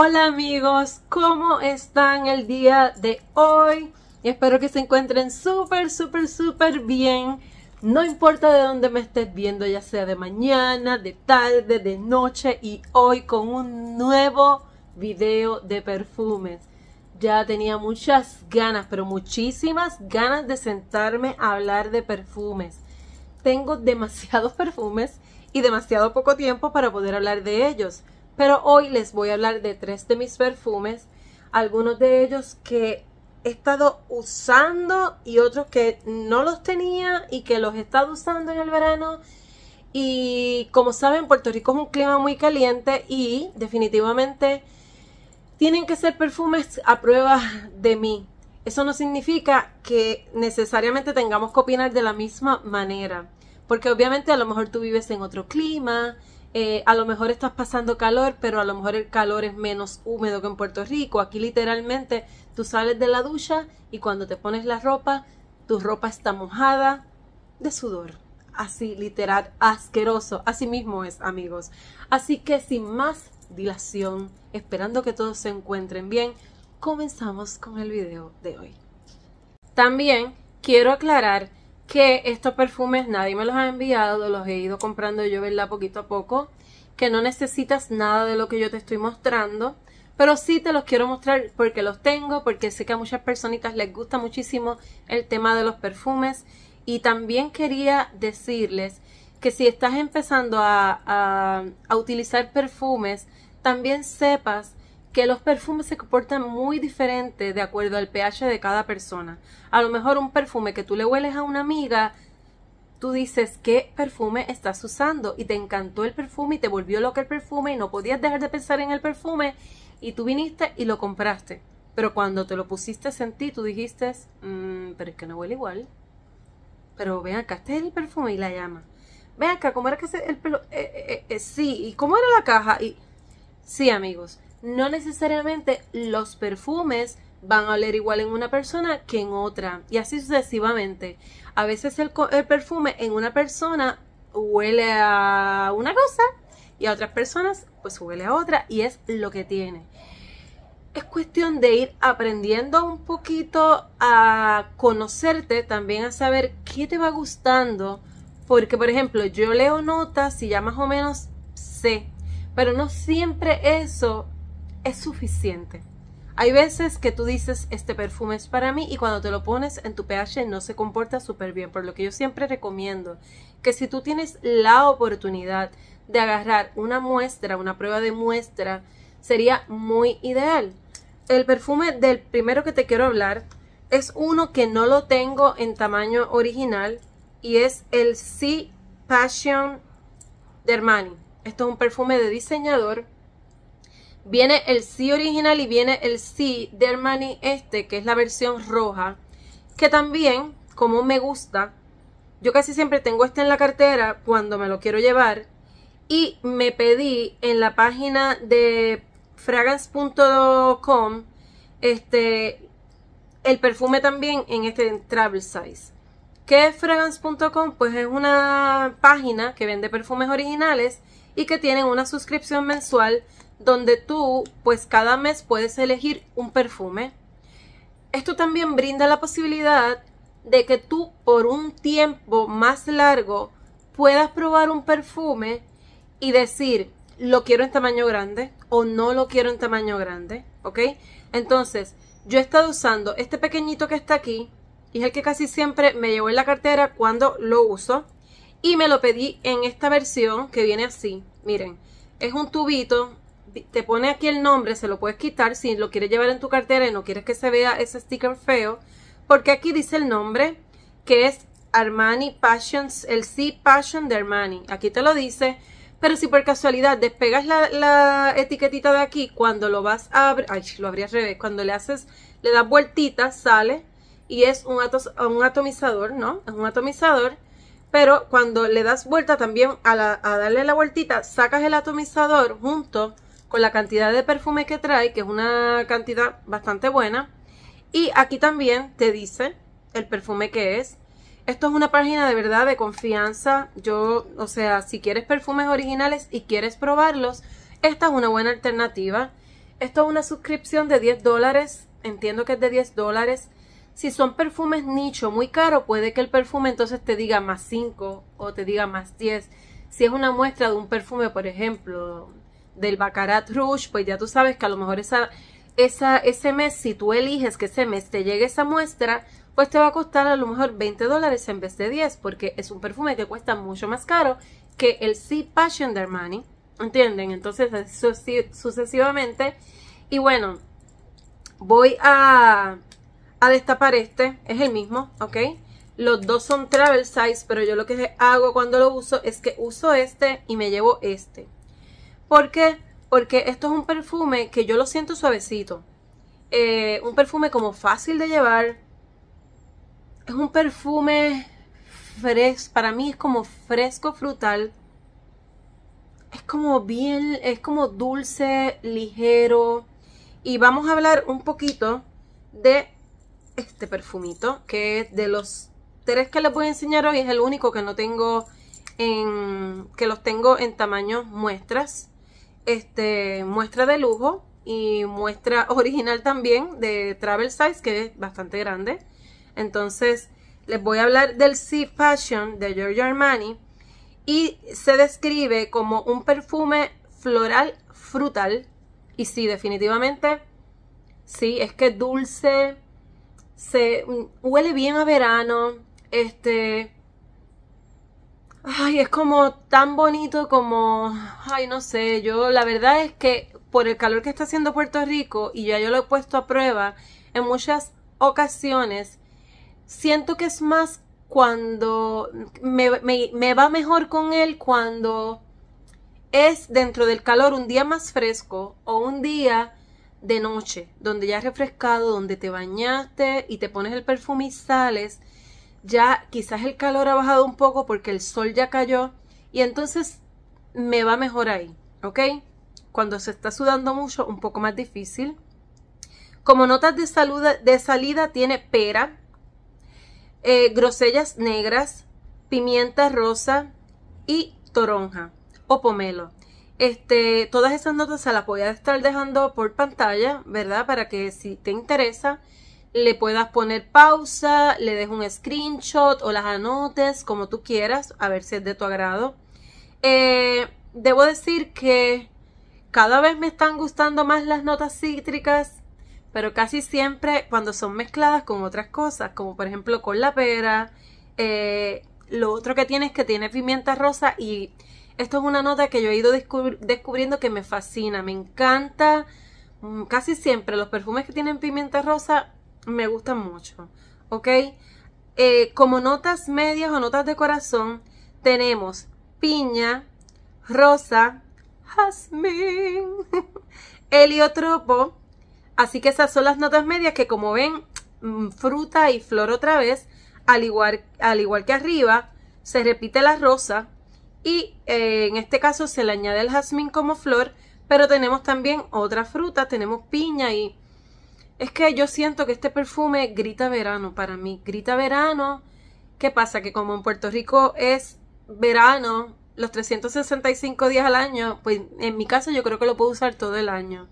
Hola amigos, ¿cómo están el día de hoy? Espero que se encuentren súper, súper, súper bien. No importa de dónde me estés viendo, ya sea de mañana, de tarde, de noche y hoy con un nuevo video de perfumes. Ya tenía muchas ganas, pero muchísimas ganas de sentarme a hablar de perfumes. Tengo demasiados perfumes y demasiado poco tiempo para poder hablar de ellos. Pero hoy les voy a hablar de tres de mis perfumes, algunos de ellos que he estado usando y otros que no los tenía y que los he estado usando en el verano. Y como saben, Puerto Rico es un clima muy caliente y definitivamente tienen que ser perfumes a prueba de mí. Eso no significa que necesariamente tengamos que opinar de la misma manera. Porque obviamente a lo mejor tú vives en otro clima, eh, a lo mejor estás pasando calor, pero a lo mejor el calor es menos húmedo que en Puerto Rico. Aquí literalmente tú sales de la ducha y cuando te pones la ropa, tu ropa está mojada de sudor. Así literal, asqueroso. Así mismo es, amigos. Así que sin más dilación, esperando que todos se encuentren bien, comenzamos con el video de hoy. También quiero aclarar que estos perfumes nadie me los ha enviado, los he ido comprando yo, ¿verdad? Poquito a poco, que no necesitas nada de lo que yo te estoy mostrando, pero sí te los quiero mostrar porque los tengo, porque sé que a muchas personitas les gusta muchísimo el tema de los perfumes y también quería decirles que si estás empezando a, a, a utilizar perfumes, también sepas que los perfumes se comportan muy diferente de acuerdo al pH de cada persona. A lo mejor un perfume que tú le hueles a una amiga, tú dices qué perfume estás usando y te encantó el perfume y te volvió loca el perfume y no podías dejar de pensar en el perfume y tú viniste y lo compraste. Pero cuando te lo pusiste en ti, tú dijiste, mm, pero es que no huele igual. Pero ven acá, este es el perfume y la llama. Ven acá, ¿cómo era que se, el eh, eh, eh, sí, ¿y cómo era la caja? Y sí, amigos, no necesariamente los perfumes van a oler igual en una persona que en otra y así sucesivamente. A veces el, perfume en una persona huele a una cosa y a otras personas pues huele a otra y es lo que tiene. Es cuestión de ir aprendiendo un poquito a conocerte, también a saber qué te va gustando, porque por ejemplo yo leo notas y ya más o menos sé, pero no siempre eso es suficiente. Hay veces que tú dices, este perfume es para mí y cuando te lo pones en tu pH no se comporta súper bien, por lo que yo siempre recomiendo que si tú tienes la oportunidad de agarrar una muestra, una prueba de muestra, sería muy ideal. El perfume del primero que te quiero hablar es uno que no lo tengo en tamaño original y es el Sea Passion de Armani. Esto es un perfume de diseñador Viene el sí original y viene el sí de Armani este, que es la versión roja. Que también, como me gusta, yo casi siempre tengo este en la cartera cuando me lo quiero llevar. Y me pedí en la página de fragrance.com este, el perfume también en este travel size. ¿Qué es fragrance.com? Pues es una página que vende perfumes originales y que tienen una suscripción mensual donde tú pues cada mes puedes elegir un perfume. Esto también brinda la posibilidad de que tú por un tiempo más largo puedas probar un perfume y decir, lo quiero en tamaño grande o no lo quiero en tamaño grande, ¿ok? Entonces, yo he estado usando este pequeñito que está aquí y es el que casi siempre me llevo en la cartera cuando lo uso y me lo pedí en esta versión que viene así, miren, es un tubito te pone aquí el nombre, se lo puedes quitar si lo quieres llevar en tu cartera y no quieres que se vea ese sticker feo, porque aquí dice el nombre, que es Armani Passions, el C Passion de Armani, aquí te lo dice, pero si por casualidad despegas la, etiquetita de aquí, cuando lo vas a abrir, lo abrí al revés, cuando le haces, le das vueltita, sale, y es un, atomizador, ¿no? Es un atomizador, pero cuando le das vuelta también a, a darle la vueltita, sacas el atomizador junto con la cantidad de perfume que trae, que es una cantidad bastante buena. Y aquí también te dice el perfume que es. Esto es una página de verdad de confianza. Yo, o sea, si quieres perfumes originales y quieres probarlos, esta es una buena alternativa. Esto es una suscripción de 10 dólares. Entiendo que es de 10 dólares. Si son perfumes nicho muy caro, puede que el perfume entonces te diga más 5 o te diga más 10. Si es una muestra de un perfume, por ejemplo, del Baccarat Rouge, pues ya tú sabes que a lo mejor esa, esa, ese mes, si tú eliges que ese mes te llegue esa muestra, pues te va a costar a lo mejor 20 dólares en vez de 10, porque es un perfume que cuesta mucho más caro que el Sea Passion de ¿entienden? Entonces, sucesivamente. Y bueno, voy a, a destapar este, es el mismo, ¿ok? Los dos son travel size, pero yo lo que hago cuando lo uso es que uso este y me llevo este. ¿Por qué? Porque esto es un perfume que yo lo siento suavecito. Eh, un perfume como fácil de llevar. Es un perfume fresco. Para mí es como fresco frutal. Es como bien, es como dulce, ligero. Y vamos a hablar un poquito de este perfumito. Que de los tres que les voy a enseñar hoy es el único que no tengo en... Que los tengo en tamaño muestras este, muestra de lujo y muestra original también de travel size que es bastante grande entonces les voy a hablar del Sea Fashion de Giorgio Armani y se describe como un perfume floral frutal y sí definitivamente sí es que dulce se huele bien a verano este Ay, es como tan bonito como, ay, no sé, yo la verdad es que por el calor que está haciendo Puerto Rico, y ya yo lo he puesto a prueba en muchas ocasiones, siento que es más cuando me, va mejor con él cuando es dentro del calor un día más fresco o un día de noche, donde ya has refrescado, donde te bañaste y te pones el perfume y sales ya quizás el calor ha bajado un poco porque el sol ya cayó y entonces me va mejor ahí, ¿ok? Cuando se está sudando mucho, un poco más difícil. Como notas de, de salida tiene pera, eh, grosellas negras, pimienta rosa y toronja o pomelo. Este, todas esas notas se las voy a estar dejando por pantalla, ¿verdad? Para que si te interesa, le puedas poner pausa, le des un screenshot o las anotes como tú quieras, a ver si es de tu agrado. Eh, debo decir que cada vez me están gustando más las notas cítricas, pero casi siempre cuando son mezcladas con otras cosas, como por ejemplo con la pera. Eh, lo otro que tiene es que tiene pimienta rosa y esto es una nota que yo he ido descubriendo que me fascina, me encanta. Mm, casi siempre los perfumes que tienen pimienta rosa me gusta mucho, ¿ok? Eh, como notas medias o notas de corazón, tenemos piña, rosa, jazmín, heliotropo. Así que esas son las notas medias que como ven, mm, fruta y flor otra vez, al igual, al igual que arriba, se repite la rosa y eh, en este caso se le añade el jazmín como flor, pero tenemos también otras frutas, tenemos piña y es que yo siento que este perfume grita verano para mí. Grita verano. ¿Qué pasa? Que como en Puerto Rico es verano, los 365 días al año, pues en mi caso yo creo que lo puedo usar todo el año.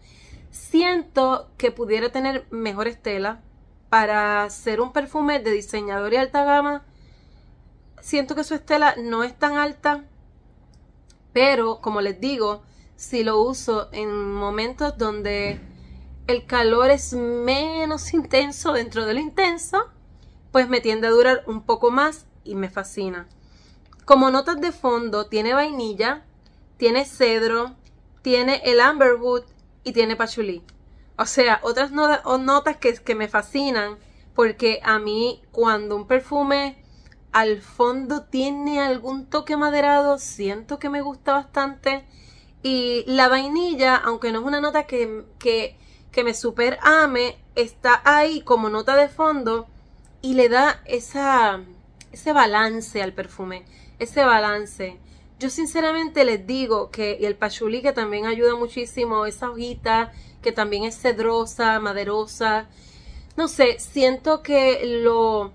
Siento que pudiera tener mejor estela para ser un perfume de diseñador y alta gama. Siento que su estela no es tan alta, pero como les digo, si lo uso en momentos donde el calor es menos intenso dentro de lo intenso, pues me tiende a durar un poco más y me fascina. Como notas de fondo tiene vainilla, tiene cedro, tiene el amberwood y tiene pachulí. O sea, otras notas, que, que me fascinan porque a mí cuando un perfume al fondo tiene algún toque maderado, siento que me gusta bastante. Y la vainilla, aunque no es una nota que que me super ame está ahí como nota de fondo y le da esa, ese balance al perfume, ese balance. Yo sinceramente les digo que el pachulí que también ayuda muchísimo, esa hojita que también es cedrosa, maderosa, no sé, siento que lo,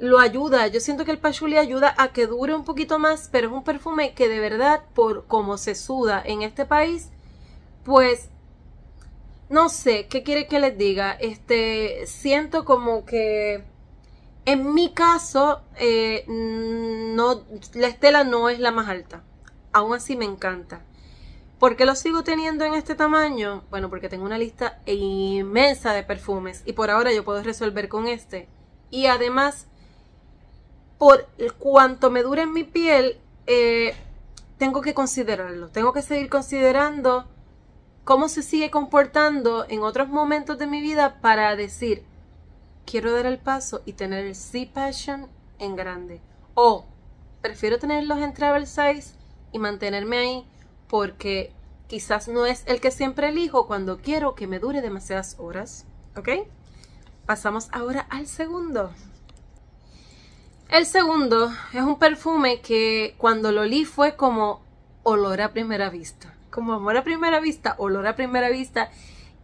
lo ayuda. Yo siento que el pachulí ayuda a que dure un poquito más, pero es un perfume que de verdad, por como se suda en este país, pues no sé, ¿qué quiere que les diga? Este, siento como que en mi caso, eh, no, la estela no es la más alta. Aún así me encanta. ¿Por qué lo sigo teniendo en este tamaño? Bueno, porque tengo una lista inmensa de perfumes y por ahora yo puedo resolver con este. Y además, por cuanto me dure en mi piel, eh, tengo que considerarlo. Tengo que seguir considerando cómo se sigue comportando en otros momentos de mi vida para decir, quiero dar el paso y tener el sea passion en grande. O prefiero tenerlos en Travel Size y mantenerme ahí porque quizás no es el que siempre elijo cuando quiero que me dure demasiadas horas. ¿Ok? Pasamos ahora al segundo. El segundo es un perfume que cuando lo olí fue como olor a primera vista como amor a primera vista, olor a primera vista,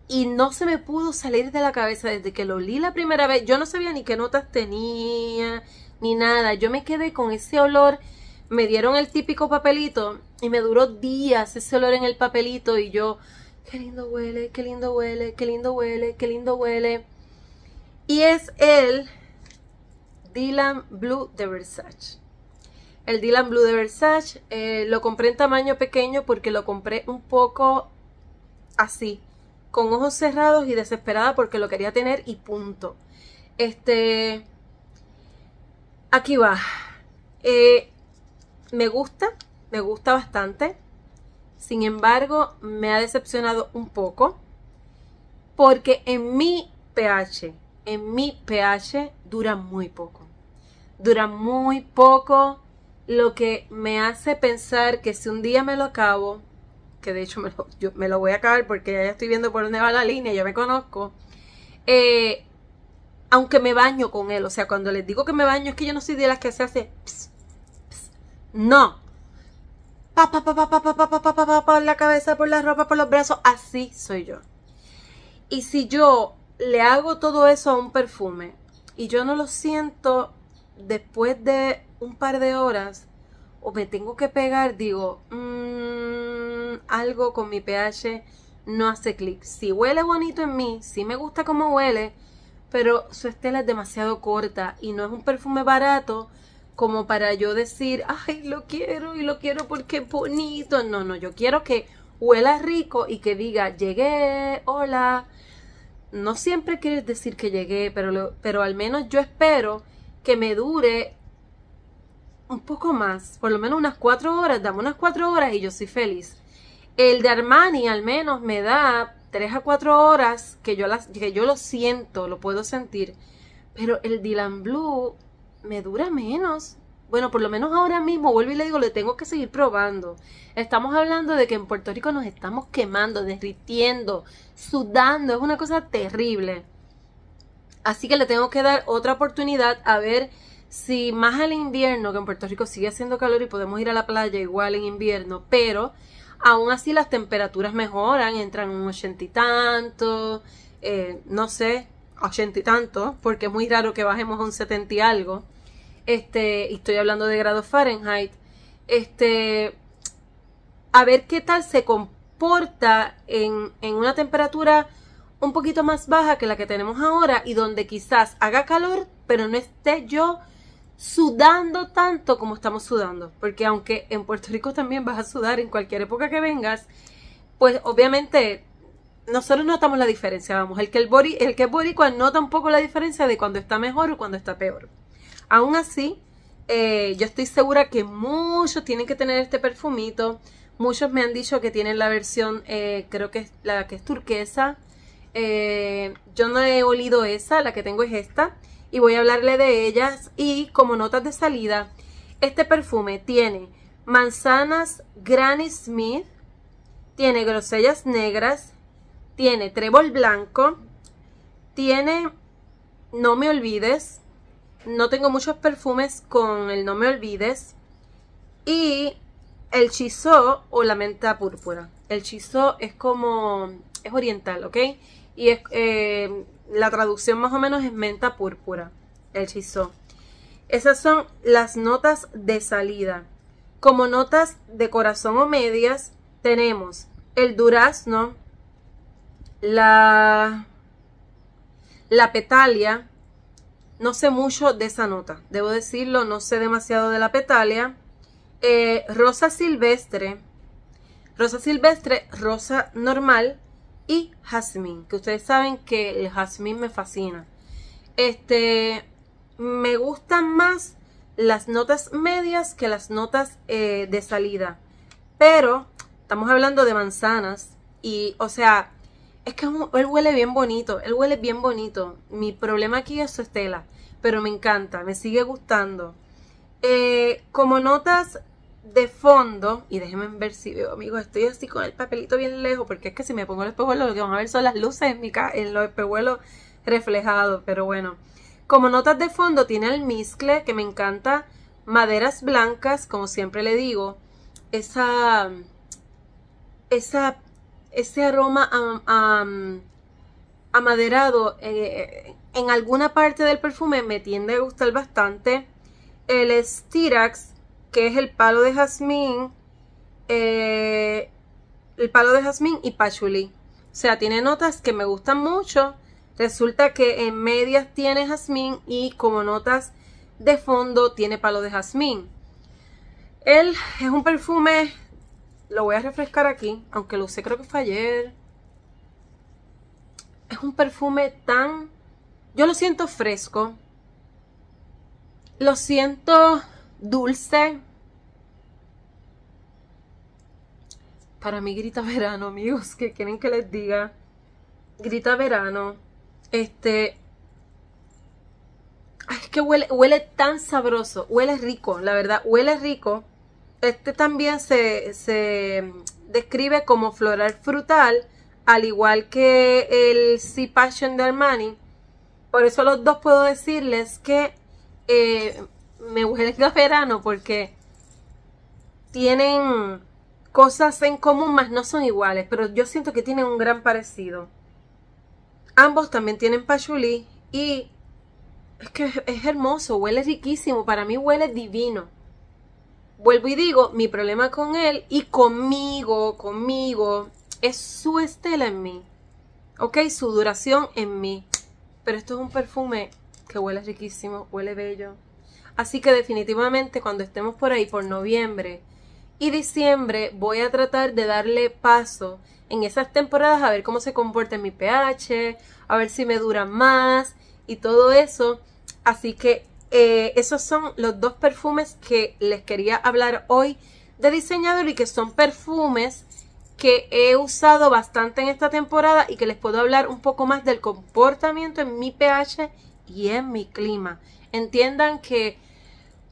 y no se me pudo salir de la cabeza desde que lo olí la primera vez. Yo no sabía ni qué notas tenía, ni nada. Yo me quedé con ese olor. Me dieron el típico papelito y me duró días ese olor en el papelito y yo, qué lindo huele, qué lindo huele, qué lindo huele, qué lindo huele. Y es el Dylan Blue de Versace el Dylan Blue de Versace. Eh, lo compré en tamaño pequeño porque lo compré un poco así, con ojos cerrados y desesperada porque lo quería tener y punto. Este, aquí va. Eh, me gusta, me gusta bastante. Sin embargo, me ha decepcionado un poco porque en mi pH, en mi pH dura muy poco. Dura muy poco lo que me hace pensar que si un día me lo acabo, que de hecho me lo, me lo voy a acabar porque ya estoy viendo por dónde va la línea, yo me conozco, aunque me baño con él, o sea, cuando les digo que me baño es que yo no soy de las que se hace, pss, no, pa pa pa pa pa pa pa pa pa por la cabeza, por la ropa, por los brazos, así soy yo. Y si yo le hago todo eso a un perfume y yo no lo siento después de un par de horas o me tengo que pegar, digo, mm, algo con mi pH no hace clic. Si huele bonito en mí, si me gusta como huele, pero su estela es demasiado corta y no es un perfume barato como para yo decir, ay, lo quiero y lo quiero porque es bonito. No, no, yo quiero que huela rico y que diga, llegué, hola. No siempre quieres decir que llegué, pero, pero al menos yo espero que me dure un poco más, por lo menos unas cuatro horas, dame unas cuatro horas y yo soy feliz. El de Armani al menos me da tres a cuatro horas que yo, que yo lo siento, lo puedo sentir. Pero el Dylan Blue me dura menos. Bueno, por lo menos ahora mismo, vuelvo y le digo, le tengo que seguir probando. Estamos hablando de que en Puerto Rico nos estamos quemando, derritiendo, sudando, es una cosa terrible. Así que le tengo que dar otra oportunidad a ver si más al invierno, que en Puerto Rico sigue haciendo calor y podemos ir a la playa igual en invierno, pero aún así las temperaturas mejoran, entran un ochenta y tanto, eh, no sé, ochenta y tanto, porque es muy raro que bajemos a un setenta y algo. Este, y estoy hablando de grados Fahrenheit. Este, a ver qué tal se comporta en una temperatura un poquito más baja que la que tenemos ahora y donde quizás haga calor, pero no esté yo sudando tanto como estamos sudando. Porque aunque en Puerto Rico también vas a sudar en cualquier época que vengas, pues obviamente nosotros notamos la diferencia, vamos. El que, el, el que es boricua nota un poco la diferencia de cuando está mejor o cuando está peor. Aún así, eh, yo estoy segura que muchos tienen que tener este perfumito. Muchos me han dicho que tienen la versión, eh, creo que es la que es turquesa. Eh, yo no he olido esa, la que tengo es esta y voy a hablarle de ellas. Y como notas de salida, este perfume tiene manzanas Granny Smith, tiene grosellas negras, tiene trébol blanco, tiene no me olvides, no tengo muchos perfumes con el no me olvides y el chisó o la menta púrpura. El chisó es como, es oriental, ¿ok? Y es, eh, la traducción más o menos es menta púrpura, el chisó. Esas son las notas de salida. Como notas de corazón o medias tenemos el durazno, la, la petalia. No sé mucho de esa nota, debo decirlo, no sé demasiado de la petalia. Eh, rosa silvestre, rosa silvestre, rosa normal, y jazmín, que ustedes saben que el jazmín me fascina. Este, me gustan más las notas medias que las notas eh, de salida. Pero estamos hablando de manzanas y, o sea, es que él huele bien bonito, él huele bien bonito. Mi problema aquí es su estela, pero me encanta, me sigue gustando. Eh, como notas de fondo, y déjenme ver si veo, amigos, estoy así con el papelito bien lejos, porque es que si me pongo el espejuelo, lo que van a ver son las luces en, mi en los espejuelos reflejados, pero bueno. Como notas de fondo tiene el miscle, que me encanta, maderas blancas, como siempre le digo, esa, esa, ese aroma amaderado eh, en alguna parte del perfume me tiende a gustar bastante. El Styrax que es el palo de jazmín, eh, el palo de jazmín y patchouli O sea, tiene notas que me gustan mucho. Resulta que en medias tiene jazmín y como notas de fondo tiene palo de jazmín. Él es un perfume, lo voy a refrescar aquí, aunque lo usé creo que fue ayer. Es un perfume tan... Yo lo siento fresco. Lo siento dulce. Para mí grita verano, amigos, que quieren que les diga? Grita verano. Este, Ay, es que huele, huele tan sabroso, huele rico, la verdad, huele rico. Este también se, describe como floral frutal, al igual que el Sea Passion de Armani. Por eso los dos puedo decirles que eh, me gusta verano porque tienen cosas en común, más no son iguales, pero yo siento que tienen un gran parecido. Ambos también tienen patchouli y es que es hermoso, huele riquísimo, para mí huele divino. Vuelvo y digo, mi problema con él y conmigo, conmigo, es su estela en mí. Ok, su duración en mí. Pero esto es un perfume que huele riquísimo, huele bello. Así que definitivamente cuando estemos por ahí por noviembre y diciembre voy a tratar de darle paso en esas temporadas a ver cómo se comporta mi pH, a ver si me dura más y todo eso. Así que eh, esos son los dos perfumes que les quería hablar hoy de diseñador y que son perfumes que he usado bastante en esta temporada y que les puedo hablar un poco más del comportamiento en mi pH y en mi clima. Entiendan que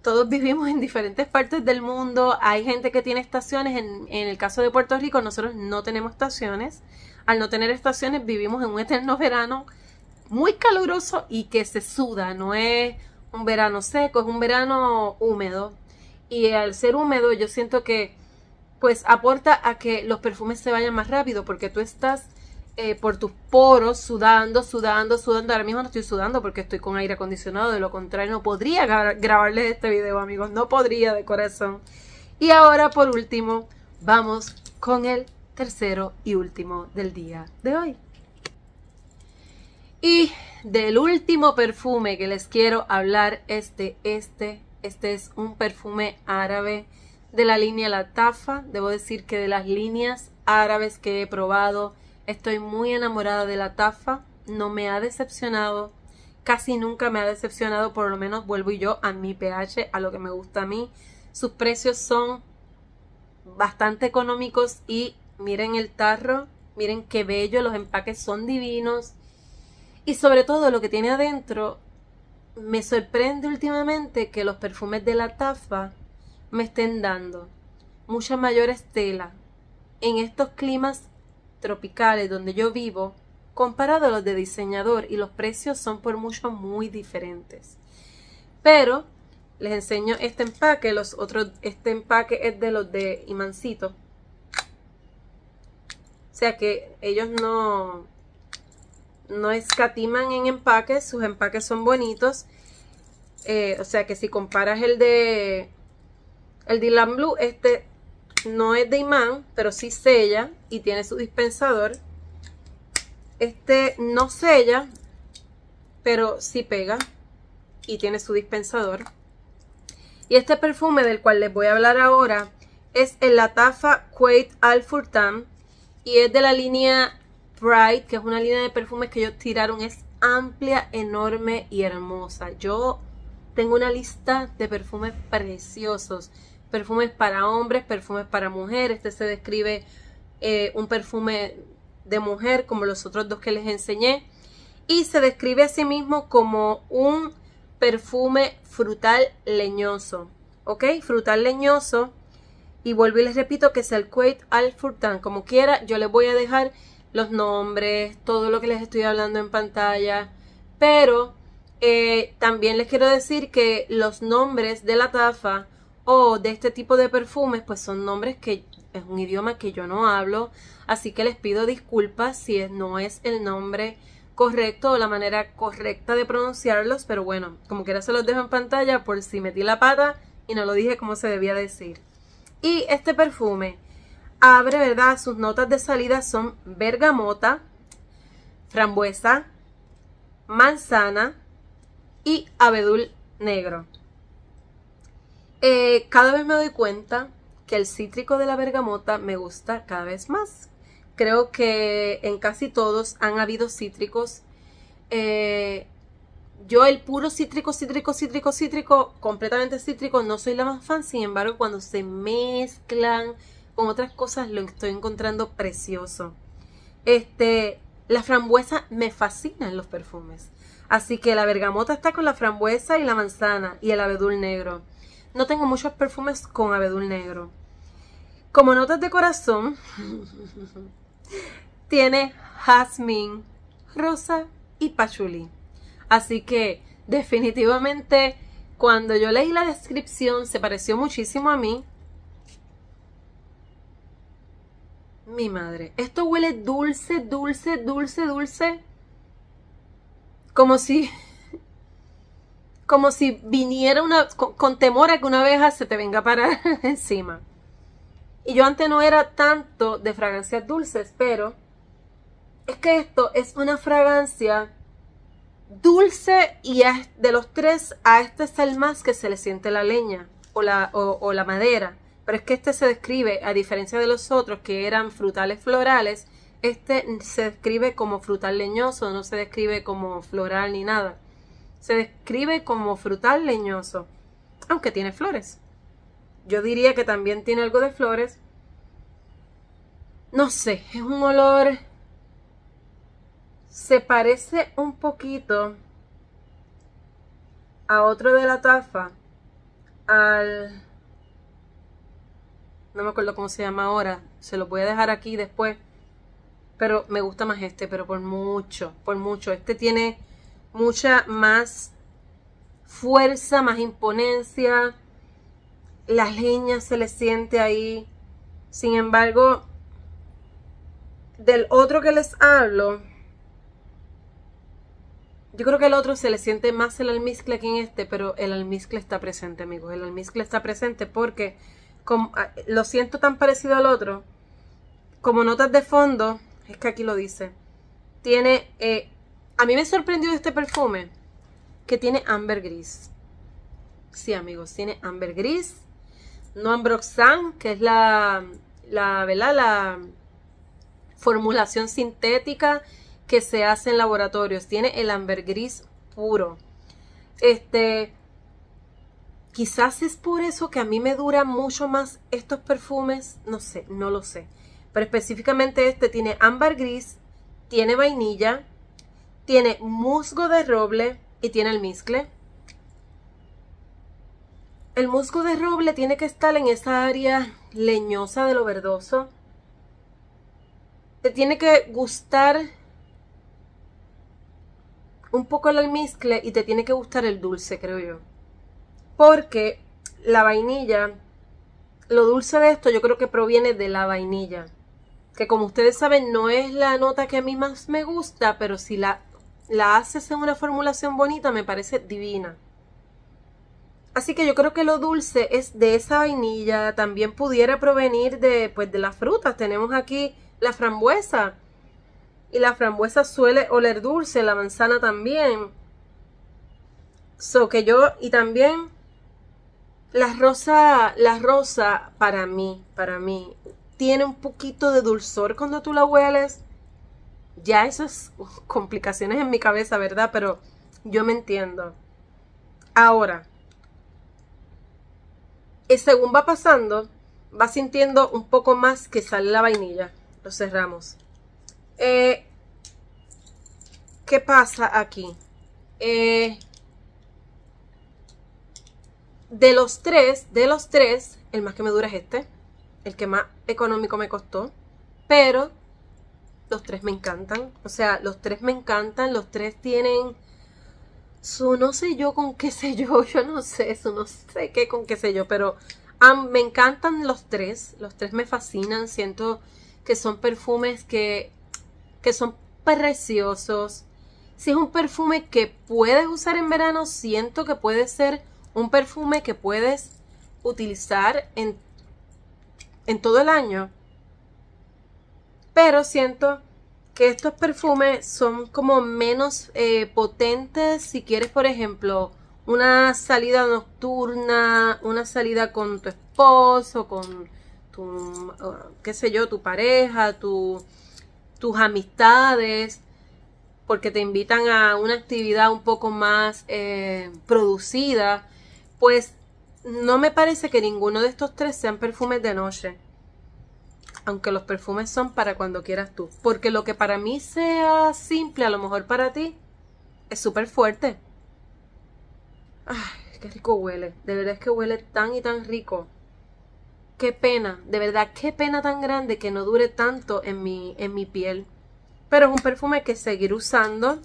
todos vivimos en diferentes partes del mundo, hay gente que tiene estaciones, en, el caso de Puerto Rico nosotros no tenemos estaciones, al no tener estaciones vivimos en un eterno verano muy caluroso y que se suda, no es un verano seco, es un verano húmedo y al ser húmedo yo siento que pues aporta a que los perfumes se vayan más rápido porque tú estás eh, por tus poros, sudando, sudando, sudando. Ahora mismo no estoy sudando porque estoy con aire acondicionado, de lo contrario no podría grabarles este video, amigos, no podría de corazón. Y ahora, por último, vamos con el tercero y último del día de hoy. Y del último perfume que les quiero hablar Este, este. Este es un perfume árabe de la línea La Tafa. Debo decir que de las líneas árabes que he probado, Estoy muy enamorada de la tafa, no me ha decepcionado, casi nunca me ha decepcionado, por lo menos vuelvo yo a mi pH, a lo que me gusta a mí. Sus precios son bastante económicos y miren el tarro, miren qué bello, los empaques son divinos y sobre todo lo que tiene adentro. Me sorprende últimamente que los perfumes de la tafa me estén dando mucha mayor estela en estos climas tropicales donde yo vivo, comparado a los de diseñador y los precios son por mucho muy diferentes. Pero les enseño este empaque, los otros, este empaque es de los de Imancito. O sea que ellos no, no escatiman en empaques, sus empaques son bonitos. Eh, o sea que si comparas el de el Dylan Blue, este no es de imán, pero sí sella y tiene su dispensador. Este no sella, pero sí pega y tiene su dispensador. Y este perfume del cual les voy a hablar ahora es el Latafa Quaid Al Furtan y es de la línea Bright, que es una línea de perfumes que ellos tiraron. Es amplia, enorme y hermosa. Yo tengo una lista de perfumes preciosos perfumes para hombres, perfumes para mujeres. Este se describe eh, un perfume de mujer como los otros dos que les enseñé. Y se describe a sí mismo como un perfume frutal leñoso. ¿Ok? Frutal leñoso. Y vuelvo y les repito que es el Kuwait al Furtan. Como quiera, yo les voy a dejar los nombres, todo lo que les estoy hablando en pantalla. Pero eh, también les quiero decir que los nombres de la tafa o de este tipo de perfumes, pues son nombres que es un idioma que yo no hablo, así que les pido disculpas si no es el nombre correcto o la manera correcta de pronunciarlos, pero bueno, como quiera se los dejo en pantalla por si metí la pata y no lo dije como se debía decir. Y este perfume abre, ¿verdad? Sus notas de salida son bergamota, frambuesa, manzana y abedul negro. Eh, cada vez me doy cuenta que el cítrico de la bergamota me gusta cada vez más. Creo que en casi todos han habido cítricos. Eh, yo el puro cítrico, cítrico, cítrico, cítrico, completamente cítrico, no soy la más fan. Sin embargo, cuando se mezclan con otras cosas, lo estoy encontrando precioso. Este, la frambuesa me fascina en los perfumes. Así que la bergamota está con la frambuesa y la manzana y el abedul negro. No tengo muchos perfumes con abedul negro. Como notas de corazón, tiene jazmín, rosa y pachulí. Así que definitivamente cuando yo leí la descripción se pareció muchísimo a mí. Mi madre, esto huele dulce, dulce, dulce, dulce. Como si como si viniera una, con, temor a que una abeja se te venga a parar encima. Y yo antes no era tanto de fragancias dulces, pero es que esto es una fragancia dulce y de los tres a este es el más que se le siente la leña o la, o la madera. Pero es que este se describe, a diferencia de los otros que eran frutales florales, este se describe como frutal leñoso, no se describe como floral ni nada. Se describe como frutal leñoso, aunque tiene flores. Yo diría que también tiene algo de flores. No sé, es un olor... Se parece un poquito a otro de la tafa, al... No me acuerdo cómo se llama ahora, se lo voy a dejar aquí después. Pero me gusta más este, pero por mucho, por mucho. Este tiene mucha más fuerza, más imponencia. Las leñas se les siente ahí. Sin embargo, del otro que les hablo, yo creo que el otro se le siente más el almizcle que en este, pero el almizcle está presente, amigos. El almizcle está presente porque ah, lo siento tan parecido al otro. Como notas de fondo, es que aquí lo dice. Tiene eh, a mí me sorprendió este perfume que tiene ambergris. Sí, amigos, tiene ambergris. No ambroxan, que es la, la, la formulación sintética que se hace en laboratorios. Tiene el ambergris puro. Este, quizás es por eso que a mí me duran mucho más estos perfumes. No sé, no lo sé. Pero específicamente este tiene ámbar gris, tiene vainilla, tiene musgo de roble y tiene almizcle, El musgo de roble tiene que estar en esa área leñosa de lo verdoso. Te tiene que gustar un poco el almizcle y te tiene que gustar el dulce, creo yo. Porque la vainilla, lo dulce de esto yo creo que proviene de la vainilla. Que como ustedes saben no es la nota que a mí más me gusta, pero si la la haces en una formulación bonita, me parece divina. Así que yo creo que lo dulce es de esa vainilla, también pudiera provenir de, pues, de las frutas. Tenemos aquí la frambuesa y la frambuesa suele oler dulce, la manzana también. So que yo, y también la rosa, la rosa para mí, para mí, tiene un poquito de dulzor cuando tú la hueles ya esas complicaciones en mi cabeza, ¿verdad? Pero yo me entiendo. Ahora, y eh, según va pasando, va sintiendo un poco más que sale la vainilla. Lo cerramos. Eh, ¿Qué pasa aquí? Eh, de los tres, de los tres, el más que me dura es este. El que más económico me costó. Pero los tres me encantan. O sea, los tres me encantan. Los tres tienen su no sé yo con qué sé yo. Yo no sé, su no sé qué con qué sé yo. Pero me encantan los tres. Los tres me fascinan. Siento que son perfumes que, que son preciosos. Si es un perfume que puedes usar en verano, siento que puede ser un perfume que puedes utilizar en, en todo el año pero siento que estos perfumes son como menos eh, potentes si quieres, por ejemplo, una salida nocturna, una salida con tu esposo, con tu, qué sé yo, tu pareja, tus amistades, porque te invitan a una actividad un poco más eh, producida, pues no me parece que ninguno de estos tres sean perfumes de noche aunque los perfumes son para cuando quieras tú. Porque lo que para mí sea simple, a lo mejor para ti, es súper fuerte. Ay, qué rico huele. De verdad es que huele tan y tan rico. Qué pena, de verdad, qué pena tan grande que no dure tanto en mi, en mi piel. Pero es un perfume que seguir usando.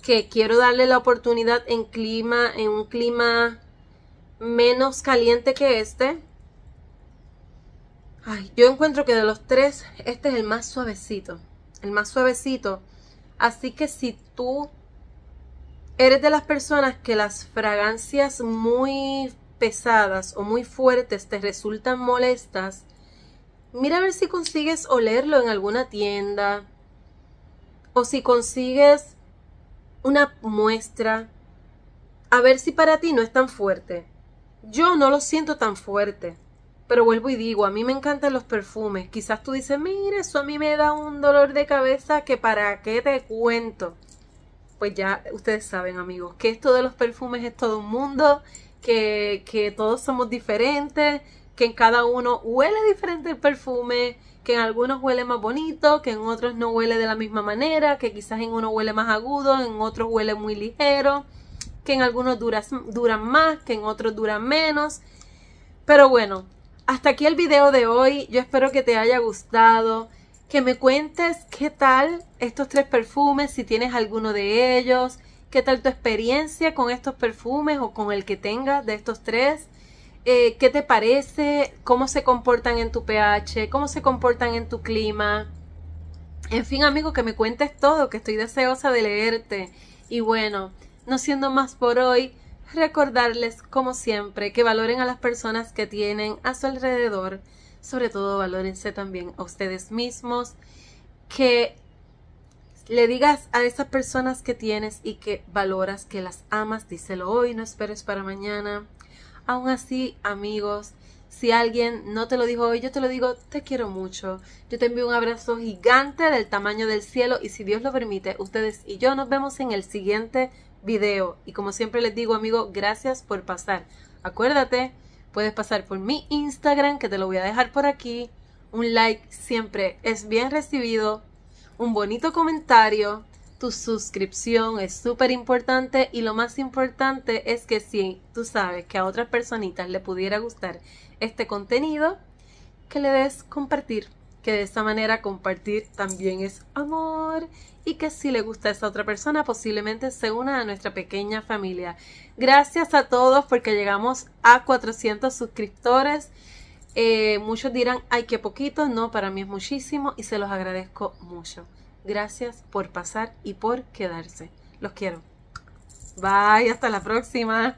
Que quiero darle la oportunidad en clima, en un clima menos caliente que este Ay, yo encuentro que de los tres, este es el más suavecito. El más suavecito. Así que si tú eres de las personas que las fragancias muy pesadas o muy fuertes te resultan molestas, mira a ver si consigues olerlo en alguna tienda o si consigues una muestra, a ver si para ti no es tan fuerte. Yo no lo siento tan fuerte. Pero vuelvo y digo, a mí me encantan los perfumes. Quizás tú dices, mire, eso a mí me da un dolor de cabeza que para qué te cuento. Pues ya ustedes saben, amigos, que esto de los perfumes es todo un mundo, que, todos somos diferentes, que en cada uno huele diferente el perfume, que en algunos huele más bonito, que en otros no huele de la misma manera, que quizás en uno huele más agudo, en otros huele muy ligero, que en algunos duran más, que en otros duran menos. Pero bueno, hasta aquí el video de hoy. Yo espero que te haya gustado. Que me cuentes qué tal estos tres perfumes, si tienes alguno de ellos, qué tal tu experiencia con estos perfumes o con el que tengas de estos tres. Eh, qué te parece, cómo se comportan en tu pH, cómo se comportan en tu clima. En fin, amigo, que me cuentes todo, que estoy deseosa de leerte. Y bueno, no siendo más por hoy, recordarles, como siempre, que valoren a las personas que tienen a su alrededor, sobre todo valórense también a ustedes mismos, que le digas a esas personas que tienes y que valoras, que las amas, díselo hoy, no esperes para mañana. Aún así, amigos, si alguien no te lo dijo hoy, yo te lo digo, te quiero mucho. Yo te envío un abrazo gigante del tamaño del cielo y si Dios lo permite, ustedes y yo nos vemos en el siguiente video. Y como siempre les digo, amigo, gracias por pasar. Acuérdate, puedes pasar por mi Instagram, que te lo voy a dejar por aquí. Un like siempre es bien recibido. Un bonito comentario. Tu suscripción es súper importante y lo más importante es que si tú sabes que a otras personitas le pudiera gustar este contenido, que le des compartir que de esta manera compartir también es amor y que si le gusta a esa otra persona posiblemente se una a nuestra pequeña familia. Gracias a todos porque llegamos a 400 suscriptores. Eh, muchos dirán, ay, qué poquito, no, para mí es muchísimo y se los agradezco mucho. Gracias por pasar y por quedarse. Los quiero. Bye, hasta la próxima.